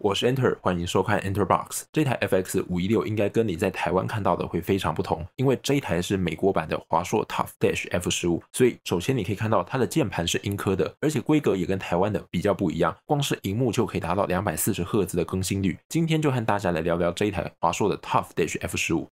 我是 Enter，欢迎收看 Enterbox。这台 FX 五一六应该跟你在台湾看到的会非常不同，因为这台是美国版的华硕 Tough Dash F 十五，所以首先你可以看到它的键盘是英科的，而且规格也跟台湾的比较不一样。光是荧幕就可以达到两百四十赫兹的更新率。今天就和大家来聊聊这一台华硕的 Tough Dash F 十五。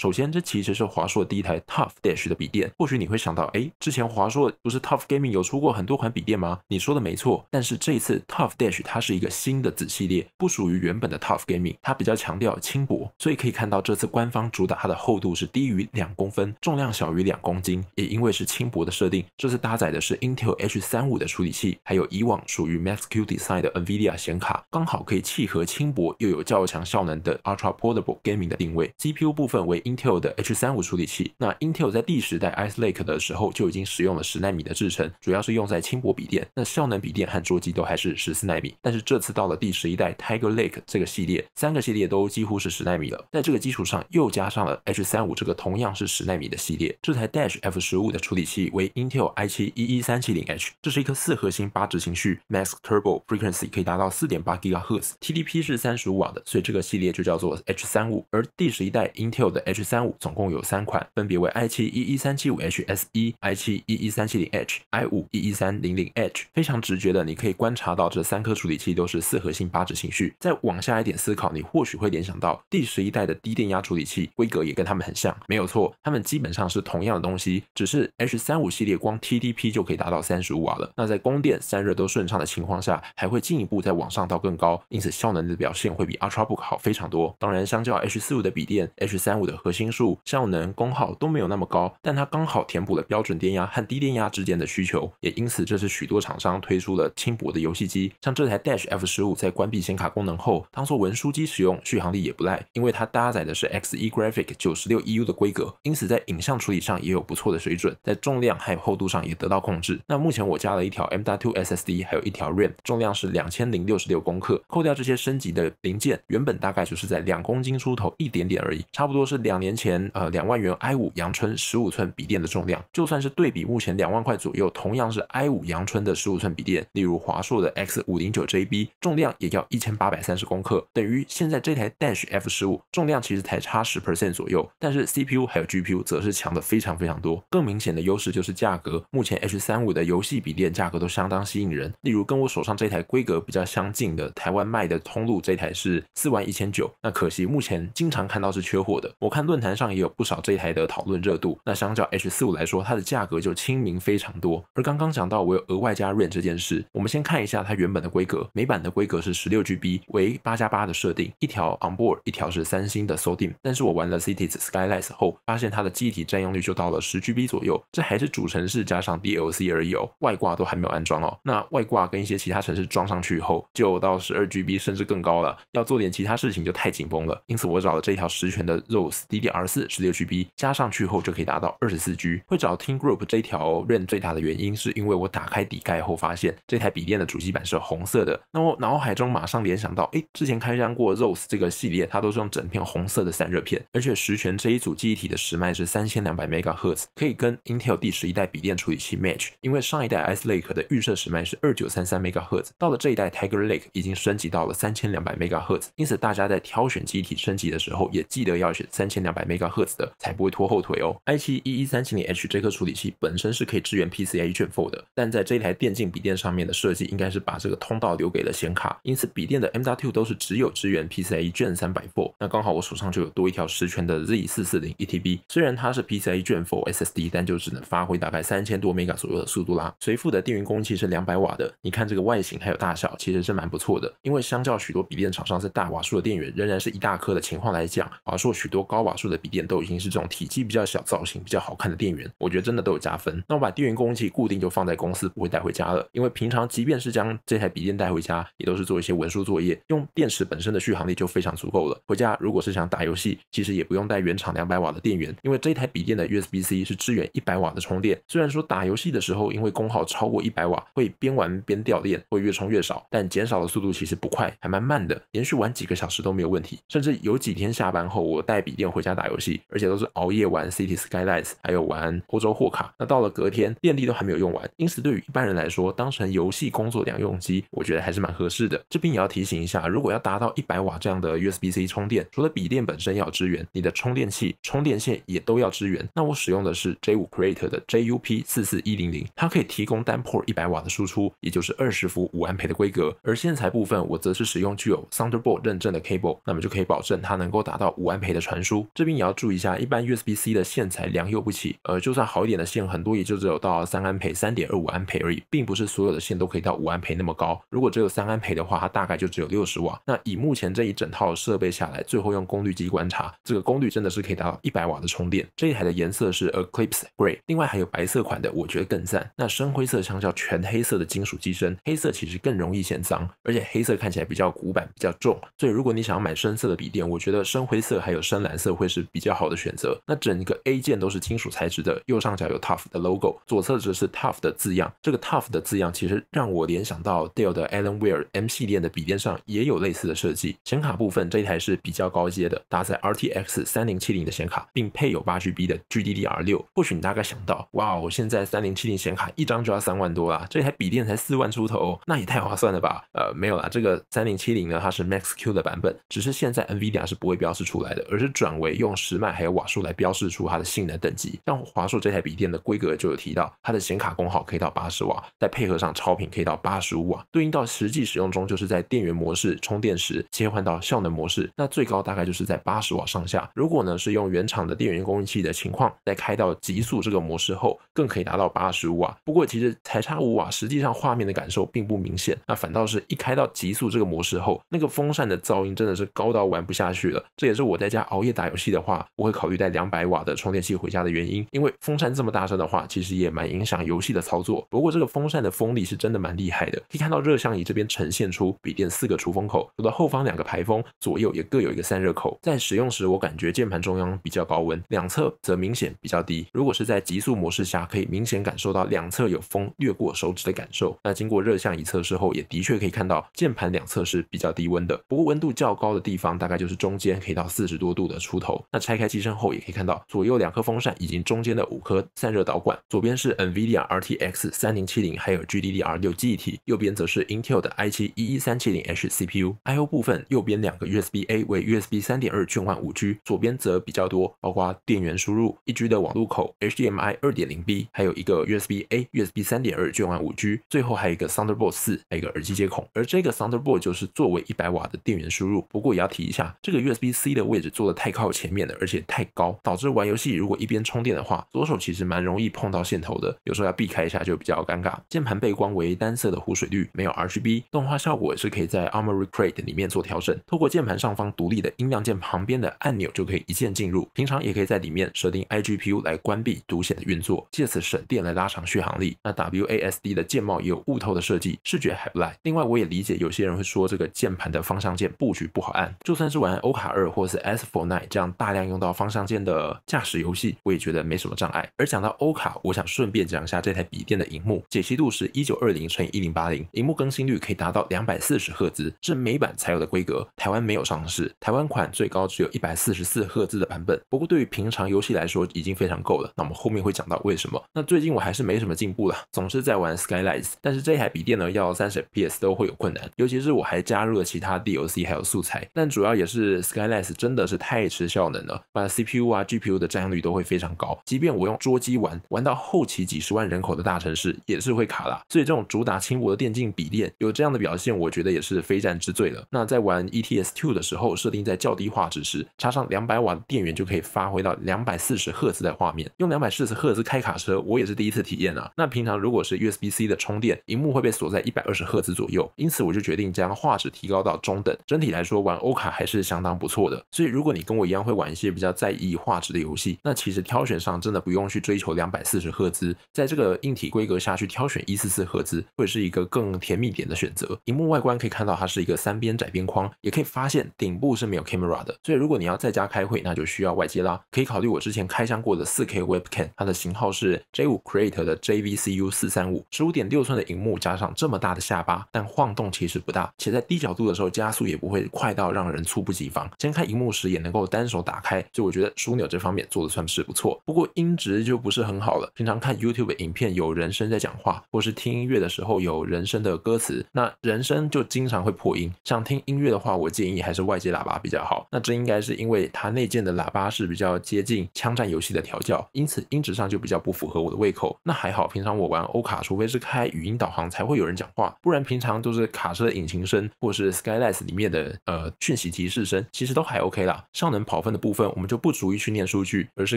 首先，这其实是华硕第一台 Tough Dash 的笔电。或许你会想到，哎，之前华硕不是 Tough Gaming 有出过很多款笔电吗？你说的没错，但是这一次 Tough Dash 它是一个新的子系列，不属于原本的 Tough Gaming，它比较强调轻薄，所以可以看到这次官方主打它的厚度是低于两公分，重量小于两公斤。也因为是轻薄的设定，这次搭载的是 Intel H35 的处理器，还有以往属于 Max-Q Design 的 NVIDIA 显卡，刚好可以契合轻薄又有较强效能的 Ultra Portable Gaming 的定位。g p u 部分为。Intel 的 H 三五处理器，那 Intel 在第十代 Ice Lake 的时候就已经使用了十纳米的制程，主要是用在轻薄笔电。那效能笔电和桌机都还是十四纳米，但是这次到了第十一代 Tiger Lake 这个系列，三个系列都几乎是十纳米了。在这个基础上又加上了 H 三五这个同样是十纳米的系列。这台 Dash F 十五的处理器为 Intel i 七一一三七零 H，这是一颗四核心八直行序，Max Turbo Frequency 可以达到四点八 GHz，TDP 是三十五瓦的，所以这个系列就叫做 H 三五。而第十一代 Intel 的 H H 三五总共有三款，分别为 i 七一一三七五 H S 一 i 七一一三七零 H i 五一一三零零 H。非常直觉的，你可以观察到这三颗处理器都是四核心八指程序。再往下一点思考，你或许会联想到第十一代的低电压处理器规格也跟他们很像。没有错，他们基本上是同样的东西，只是 H 三五系列光 TDP 就可以达到三十五瓦了。那在供电散热都顺畅的情况下，还会进一步再往上到更高，因此效能的表现会比 u l t r a b o o k 好非常多。当然，相较 H 四五的笔电，H 三五的。核心数、效能、功耗都没有那么高，但它刚好填补了标准电压和低电压之间的需求，也因此这是许多厂商推出了轻薄的游戏机。像这台 Dash F 十五在关闭显卡功能后，当做文书机使用，续航力也不赖，因为它搭载的是 Xe g r a p h i c 九十六 EU 的规格，因此在影像处理上也有不错的水准，在重量还有厚度上也得到控制。那目前我加了一条 M.2 SSD，还有一条 RAM，重量是两千零六十六克，扣掉这些升级的零件，原本大概就是在两公斤出头一点点而已，差不多是两。年前，呃，两万元 i5 阳春十五寸笔电的重量，就算是对比目前两万块左右同样是 i5 阳春的十五寸笔电，例如华硕的 X509JB，重量也要一千八百三十克，等于现在这台 Dash F 十五重量其实才差十 percent 左右，但是 CPU 还有 GPU 则是强的非常非常多。更明显的优势就是价格，目前 H35 的游戏笔电价格都相当吸引人，例如跟我手上这台规格比较相近的台湾卖的通路这台是四万一千九，那可惜目前经常看到是缺货的，我看。论坛上也有不少这一台的讨论热度。那相较 H45 来说，它的价格就亲民非常多。而刚刚讲到我有额外加 RAM 这件事，我们先看一下它原本的规格。美版的规格是 16GB，为八加八的设定，一条 onboard，一条是三星的 s o d i m 但是我玩了 Cities Skylines 后，发现它的机体占用率就到了 10GB 左右，这还是主城市加上 DLC 而已哦，外挂都还没有安装哦。那外挂跟一些其他城市装上去后，就到 12GB 甚至更高了。要做点其他事情就太紧绷了。因此我找了这条十全的 Rose。DDR 四十六 GB 加上去后就可以达到二十四 G。会找 Team Group 这一条刃最大的原因，是因为我打开底盖后发现这台笔电的主机板是红色的。那我脑海中马上联想到，哎，之前开箱过 Rose 这个系列，它都是用整片红色的散热片。而且实权这一组记忆体的时脉是三千两百 MHz，可以跟 Intel 第十一代笔电处理器 match。因为上一代 Ice Lake 的预设时脉是二九三三 MHz，到了这一代 Tiger Lake 已经升级到了三千两百 MHz。因此大家在挑选记忆体升级的时候，也记得要选三千两。两百兆赫兹的才不会拖后腿哦。i7 一一三七零 H 这颗处理器本身是可以支援 PCIe Gen4 的，但在这一台电竞笔电上面的设计，应该是把这个通道留给了显卡，因此笔电的 M.2 都是只有支援 PCIe Gen300。那刚好我手上就有多一条十全的 Z440 E T B，虽然它是 PCIe Gen4 SSD，但就只能发挥大概三千多 mega 左右的速度啦。随附的电源功器是两百瓦的，你看这个外形还有大小，其实是蛮不错的。因为相较许多笔电厂商是大瓦数的电源，仍然是一大颗的情况来讲，华硕许多高瓦。数的笔电都已经是这种体积比较小、造型比较好看的电源，我觉得真的都有加分。那我把电源供应器固定就放在公司，不会带回家了。因为平常即便是将这台笔电带回家，也都是做一些文书作业，用电池本身的续航力就非常足够了。回家如果是想打游戏，其实也不用带原厂两百瓦的电源，因为这台笔电的 USB-C 是支援一百瓦的充电。虽然说打游戏的时候，因为功耗超过一百瓦，会边玩边掉电，会越充越少，但减少的速度其实不快，还蛮慢的，连续玩几个小时都没有问题。甚至有几天下班后，我带笔电。回家打游戏，而且都是熬夜玩 City Skylines，还有玩欧洲货卡。那到了隔天，电力都还没有用完。因此，对于一般人来说，当成游戏工作两用机，我觉得还是蛮合适的。这边也要提醒一下，如果要达到一百瓦这样的 USB-C 充电，除了笔电本身要支援，你的充电器、充电线也都要支援。那我使用的是 J5 Creator 的 JUP 四四一零零，它可以提供单 Port 一百瓦的输出，也就是二十伏五安培的规格。而线材部分，我则是使用具有 Thunderbolt 认证的 Cable，那么就可以保证它能够达到五安培的传输。这边也要注意一下，一般 USB C 的线材良莠不齐，呃，就算好一点的线，很多也就只有到三安培、三点二五安培而已，并不是所有的线都可以到五安培那么高。如果只有三安培的话，它大概就只有六十瓦。那以目前这一整套设备下来，最后用功率计观察，这个功率真的是可以达到一百瓦的充电。这一台的颜色是 Eclipse Gray，另外还有白色款的，我觉得更赞。那深灰色相较全黑色的金属机身，黑色其实更容易显脏，而且黑色看起来比较古板、比较重。所以如果你想要买深色的笔电，我觉得深灰色还有深蓝色。会是比较好的选择。那整个 A 键都是金属材质的，右上角有 Tough 的 logo，左侧则是 Tough 的字样。这个 Tough 的字样其实让我联想到 Dell 的 Alienware M 系列的笔电上也有类似的设计。显卡部分，这一台是比较高阶的，搭载 RTX 3070的显卡，并配有 8GB 的 GDDR6。或许你大概想到，哇，我现在3070显卡一张就要三万多啦，这台笔电才四万出头，那也太划算了吧？呃，没有啦，这个3070呢，它是 Max-Q 的版本，只是现在 NVIDIA 是不会标示出来的，而是转为。用时脉还有瓦数来标示出它的性能等级，像华硕这台笔电的规格就有提到，它的显卡功耗可以到八十瓦，再配合上超频可以到八十五瓦，对应到实际使用中，就是在电源模式充电时切换到效能模式，那最高大概就是在八十瓦上下。如果呢是用原厂的电源供应器的情况，在开到极速这个模式后，更可以达到八十五瓦。不过其实才差五瓦，实际上画面的感受并不明显，那反倒是一开到极速这个模式后，那个风扇的噪音真的是高到玩不下去了。这也是我在家熬夜打游。戏的话，我会考虑带两百瓦的充电器回家的原因，因为风扇这么大声的话，其实也蛮影响游戏的操作。不过这个风扇的风力是真的蛮厉害的，可以看到热像仪这边呈现出笔电四个出风口，左到后方两个排风，左右也各有一个散热口。在使用时，我感觉键盘中央比较高温，两侧则明显比较低。如果是在极速模式下，可以明显感受到两侧有风掠过手指的感受。那经过热像仪测试后，也的确可以看到键盘两侧是比较低温的，不过温度较高的地方大概就是中间可以到四十多度的出头。那拆开机身后，也可以看到左右两颗风扇以及中间的五颗散热导管。左边是 NVIDIA RTX 3070，还有 GDDR6 GDT，右边则是 Intel 的 i7 11370H CPU。I/O 部分，右边两个 USB A 为 USB 3.2堆换五 G，左边则比较多，包括电源输入、一 G 的网路口、HDMI 2.0b，还有一个 USB A、USB 3.2堆换五 G，最后还有一个 Thunderbolt 四，还有一个耳机接口。而这个 Thunderbolt 就是作为一百瓦的电源输入。不过也要提一下，这个 USB C 的位置做的太靠前。前面的，而且太高，导致玩游戏如果一边充电的话，左手其实蛮容易碰到线头的。有时候要避开一下就比较尴尬。键盘背光为单色的湖水绿，没有 RGB，动画效果也是可以在 a r m o r Crate 里面做调整。透过键盘上方独立的音量键旁边的按钮就可以一键进入，平常也可以在里面设定 IGPU 来关闭独显的运作，借此省电来拉长续航力。那 WASD 的键帽也有雾透的设计，视觉还不赖。另外，我也理解有些人会说这个键盘的方向键布局不好按，就算是玩欧卡二或是 S for n i n e 这样。大量用到方向键的驾驶游戏，我也觉得没什么障碍。而讲到欧卡，我想顺便讲一下这台笔电的荧幕，解析度是一九二零乘以一零八零，荧幕更新率可以达到两百四十赫兹，是美版才有的规格，台湾没有上市，台湾款最高只有一百四十四赫兹的版本。不过对于平常游戏来说，已经非常够了。那我们后面会讲到为什么。那最近我还是没什么进步了，总是在玩 s k y l i t e 但是这台笔电呢，要三十 PS 都会有困难，尤其是我还加入了其他 DOC 还有素材，但主要也是 s k y l i t e 真的是太吃。效能了，把 CPU 啊 GPU 的占用率都会非常高，即便我用桌机玩，玩到后期几十万人口的大城市也是会卡啦。所以这种主打轻薄的电竞笔电有这样的表现，我觉得也是非战之罪了。那在玩 e t s Two 的时候，设定在较低画质时，插上两百瓦的电源就可以发挥到两百四十赫兹的画面。用两百四十赫兹开卡车，我也是第一次体验啊。那平常如果是 USB-C 的充电，屏幕会被锁在一百二十赫兹左右。因此我就决定将画质提高到中等。整体来说，玩欧卡还是相当不错的。所以如果你跟我一样，会玩一些比较在意画质的游戏，那其实挑选上真的不用去追求两百四十赫兹，在这个硬体规格下去挑选一四四赫兹，会是一个更甜蜜点的选择。荧幕外观可以看到，它是一个三边窄边框，也可以发现顶部是没有 camera 的，所以如果你要在家开会，那就需要外接啦。可以考虑我之前开箱过的四 K webcam，它的型号是 J5 Creator 的 JVCU 四三五，十五点六寸的荧幕加上这么大的下巴，但晃动其实不大，且在低角度的时候加速也不会快到让人猝不及防。掀开荧幕时也能够单。手打开，就我觉得枢纽这方面做的算是不错，不过音质就不是很好了。平常看 YouTube 影片有人声在讲话，或是听音乐的时候有人声的歌词，那人声就经常会破音。想听音乐的话，我建议还是外接喇叭比较好。那这应该是因为它内建的喇叭是比较接近枪战游戏的调教，因此音质上就比较不符合我的胃口。那还好，平常我玩欧卡，除非是开语音导航才会有人讲话，不然平常都是卡车的引擎声或是 SkyLights 里面的呃讯息提示声，其实都还 OK 啦，上能跑。跑分的部分，我们就不足以去念数据，而是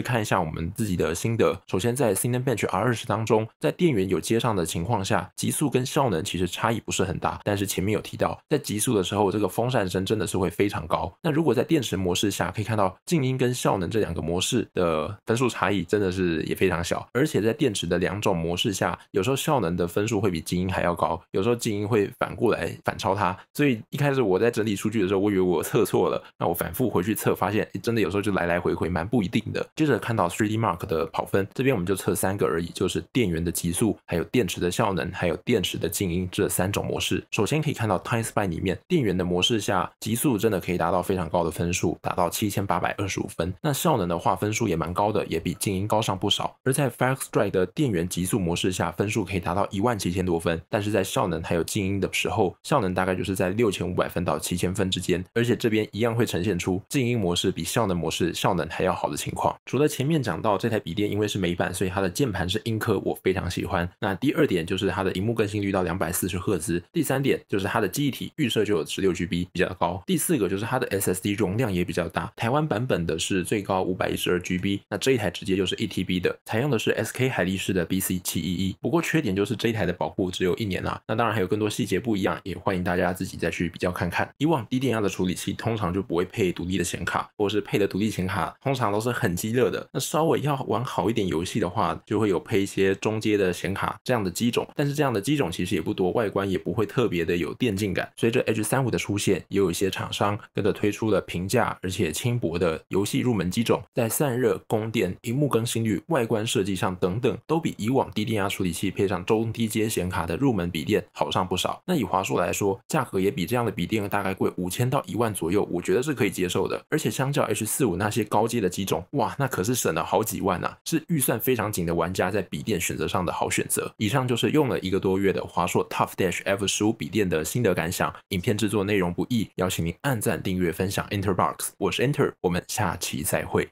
看一下我们自己的心得。首先，在 Cinebench r 二十当中，在电源有接上的情况下，极速跟效能其实差异不是很大。但是前面有提到，在极速的时候，这个风扇声真的是会非常高。那如果在电池模式下，可以看到静音跟效能这两个模式的分数差异真的是也非常小。而且在电池的两种模式下，有时候效能的分数会比静音还要高，有时候静音会反过来反超它。所以一开始我在整理数据的时候，我以为我测错了。那我反复回去测，发现。真的有时候就来来回回蛮不一定的。接着看到 3D Mark 的跑分，这边我们就测三个而已，就是电源的极速，还有电池的效能，还有电池的静音这三种模式。首先可以看到 Time Spy 里面电源的模式下，极速真的可以达到非常高的分数，达到七千八百二十五分。那效能的话，分数也蛮高的，也比静音高上不少。而在 f i s e Strike 的电源极速模式下，分数可以达到一万七千多分，但是在效能还有静音的时候，效能大概就是在六千五百分到七千分之间。而且这边一样会呈现出静音模式比效能模式效能还要好的情况，除了前面讲到这台笔电，因为是美版，所以它的键盘是英科，我非常喜欢。那第二点就是它的荧幕更新率到两百四十赫兹。第三点就是它的记忆体预设就有十六 GB，比较高。第四个就是它的 SSD 容量也比较大，台湾版本的是最高五百一十二 GB，那这一台直接就是一 TB 的，采用的是 SK 海力士的 BC 七一一。不过缺点就是这一台的保护只有一年啦。那当然还有更多细节不一样，也欢迎大家自己再去比较看看。以往低电压的处理器通常就不会配独立的显卡，或是配的独立显卡，通常都是很激热的。那稍微要玩好一点游戏的话，就会有配一些中阶的显卡这样的机种，但是这样的机种其实也不多，外观也不会特别的有电竞感。随着 H35 的出现，也有一些厂商跟着推出了平价而且轻薄的游戏入门机种，在散热、供电、屏幕更新率、外观设计上等等，都比以往低电压处理器配上中低阶显卡的入门笔电好上不少。那以华硕来说，价格也比这样的笔电大概贵五千到一万左右，我觉得是可以接受的，而且相较。H 四五那些高阶的机种，哇，那可是省了好几万啊！是预算非常紧的玩家在笔电选择上的好选择。以上就是用了一个多月的华硕 Tough Dash F 十五笔电的心得感想。影片制作内容不易，邀请您按赞、订阅、分享。Enterbox，我是 Enter，我们下期再会。